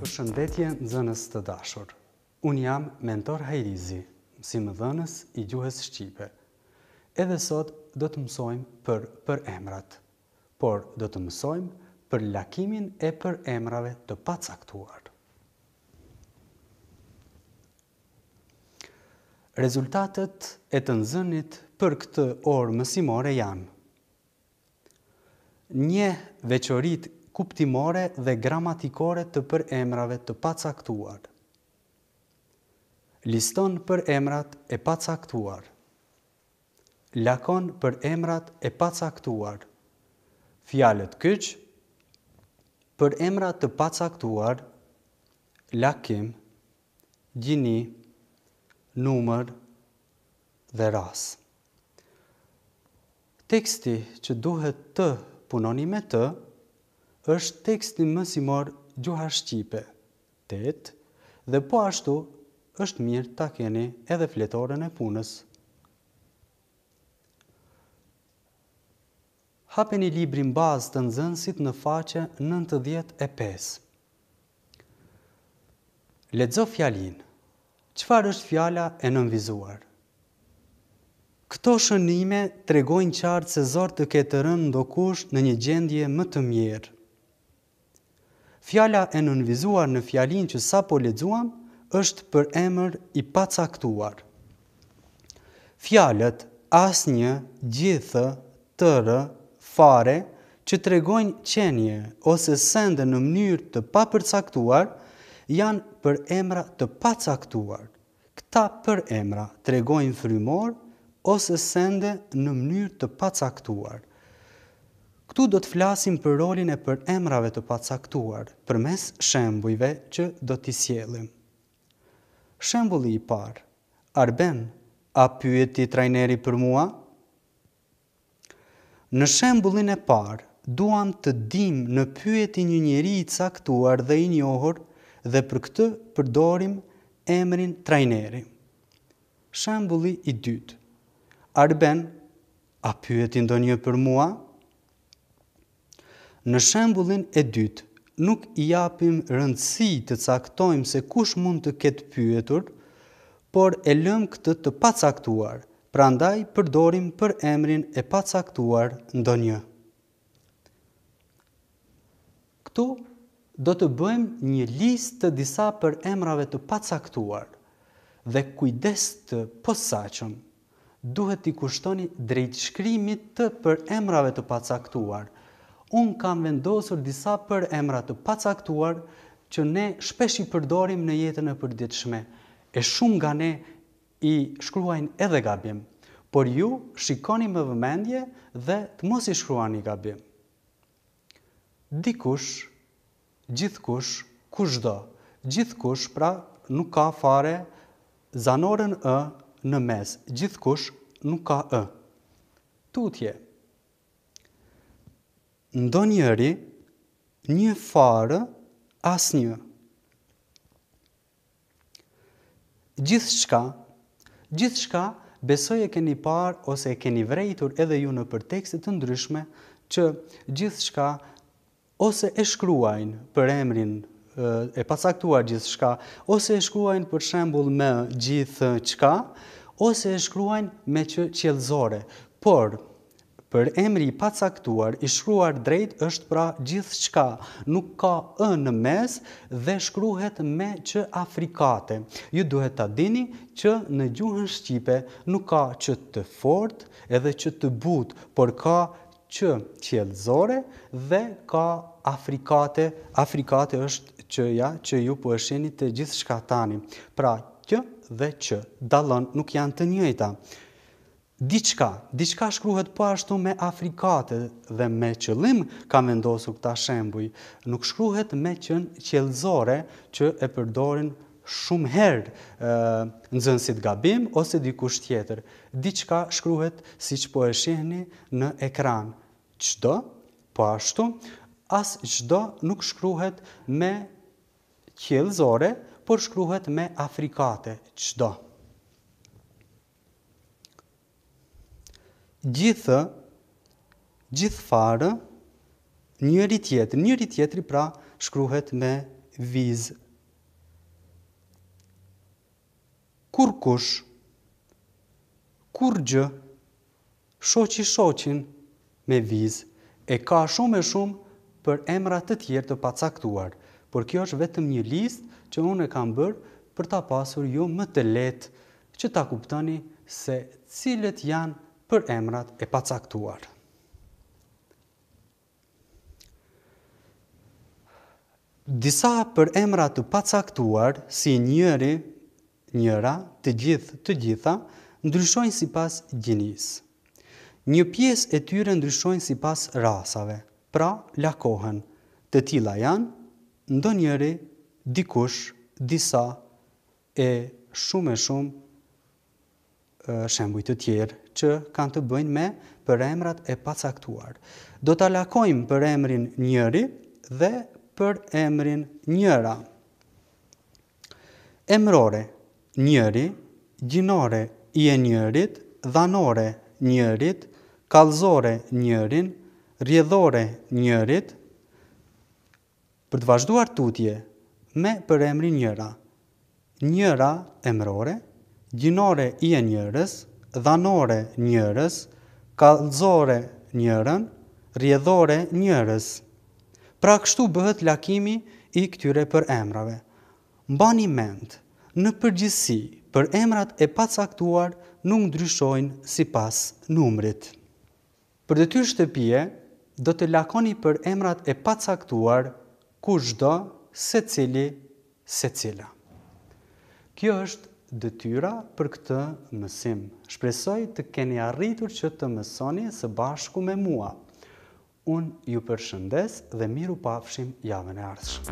Përshëndetje në zënës të dashur. Unë jam mentor Hajrizi, si më dhënës i gjuhës Shqipe. Edhe sot do të mësojmë për për emrat, por do të mësojmë për lakimin e për emrave të pacaktuar. Rezultatet e të nëzënit për këtë orë mësimore janë. Një veqorit kuptimore dhe gramatikore të për emrave të pacaktuar. Liston për emrat e pacaktuar. Lakon për emrat e pacaktuar. Fjalët kyç, për emrat të pacaktuar, lakim, gjini, numër dhe rasë teksti që duhet të punoni me të, është teksti mësimor gjuha Shqipe, tet, dhe po ashtu është mirë ta keni edhe fletoren e punës. Hapeni librin bazë të nëzënsit në faqe 95. Ledzo fjalin. Qëfar është fjala e nënvizuar? Këto shënime tregojnë qartë se zorë të ketë rënë ndokush në një gjendje më të mjerë. Fjala e nënvizuar në fjalin që sa po ledzuam, është për emër i pacaktuar. Fjalët asnjë, gjithë, tërë, fare, që tregojnë qenje ose sende në mënyrë të papërcaktuar, janë për emra të pacaktuar. Këta për emra tregojnë frymorë, ose sende në mënyrë të pacaktuar. Ktu do të flasim për rolin e për emrave të pacaktuar përmes shembujve që do t'i sjellim. Shembulli i parë. Arben, a pyet ti trajneri për mua? Në shembullin e parë duam të dim në pyet i një njeri i caktuar dhe i njohur dhe për këtë përdorim emrin trajneri. Shembulli i dytë. Arben, a pyetin do një për mua? Në shembulin e dytë, nuk i japim rëndësi të caktojmë se kush mund të ketë pyetur, por e lëm këtë të pacaktuar, pra ndaj përdorim për emrin e pacaktuar ndo një. Këtu do të bëjmë një list të disa për emrave të pacaktuar dhe kujdes të posaqëm duhet t'i kushtoni drejtë shkrimit të për emrave të pacaktuar. Unë kam vendosur disa për emra të pacaktuar që ne shpesh i përdorim në jetën e përditshme. E shumë nga ne i shkruajnë edhe gabim, por ju shikoni me vëmendje dhe të mos i shkruani gabim. Dikush, gjithkush, kushdo, gjithkush pra nuk ka fare zanorën e në mes. Gjithkush nuk ka ë. Tutje. Ndo njëri, një farë, as një. Gjithë shka, gjithë shka, besoj e keni parë ose e keni vrejtur edhe ju në për tekstit të ndryshme, që gjithë shka, ose e shkruajnë për emrin e pacaktuar gjithë shka, ose e shkruajnë për shembul me gjithë qka, ose e shkruajnë me qëllëzore. Por, për emri pacaktuar, i shkruar drejt është pra gjithë qka, nuk ka ë në mes dhe shkruhet me që afrikate. Ju duhet ta dini që në gjuhën Shqipe nuk ka që të fort edhe që të but, por ka që qëllëzore dhe ka afrikate, afrikate është që ja që ju po e sheni të gjithë shka tani. Pra, kjo dhe që dalon, nuk janë të njëjta. Diçka, diçka shkruhet po ashtu me Afrikate dhe me qëllim ka vendosur këta shembuj. Nuk shkruhet me qën qelëzore që e përdorin shumë herë ë nxënësit gabim ose dikush tjetër. Diçka shkruhet siç po e shihni në ekran. Çdo po ashtu as çdo nuk shkruhet me qelëzore, por shkruhet me afrikate qdo. Gjithë, gjithë farë, njëri tjetëri, njëri tjetëri pra shkruhet me vizë. Kur kush, kur gjë, shoqi shoqin me vizë, e ka shumë e shumë për emra të tjerë të pacaktuar por kjo është vetëm një listë që unë e kam bërë për ta pasur ju më të lehtë që ta kuptoni se cilët janë për emrat e pacaktuar. Disa për emrat të pacaktuar, si njëri, njëra, të gjithë, të gjitha, ndryshojnë si pas gjinis. Një pies e tyre ndryshojnë si pas rasave, pra lakohen, të tila janë, ndonjëri, dikush, disa e shumë e shumë shembuj të tjerë që kanë të bëjnë me për emrat e pacaktuar. Do të lakojmë për emrin njëri dhe për emrin njëra. Emrore njëri, gjinore i e njërit, dhanore njërit, kalzore njërin, rjedhore njërit, për të vazhduar tutje me për emrin njëra. Njëra emrore, gjinore i e njërës, dhanore njërës, kalzore njërën, rjedhore njërës. Pra kështu bëhet lakimi i këtyre për emrave. Mbani mend, në përgjësi, për emrat e pacaktuar nuk ndryshojnë si pas numrit. Për dëtyr shtëpje, do të lakoni për emrat e pacaktuar kushdo se cili se cila. Kjo është dëtyra për këtë mësim. Shpresoj të keni arritur që të mësoni së bashku me mua. Unë ju përshëndes dhe miru pafshim javën e ardhshëm.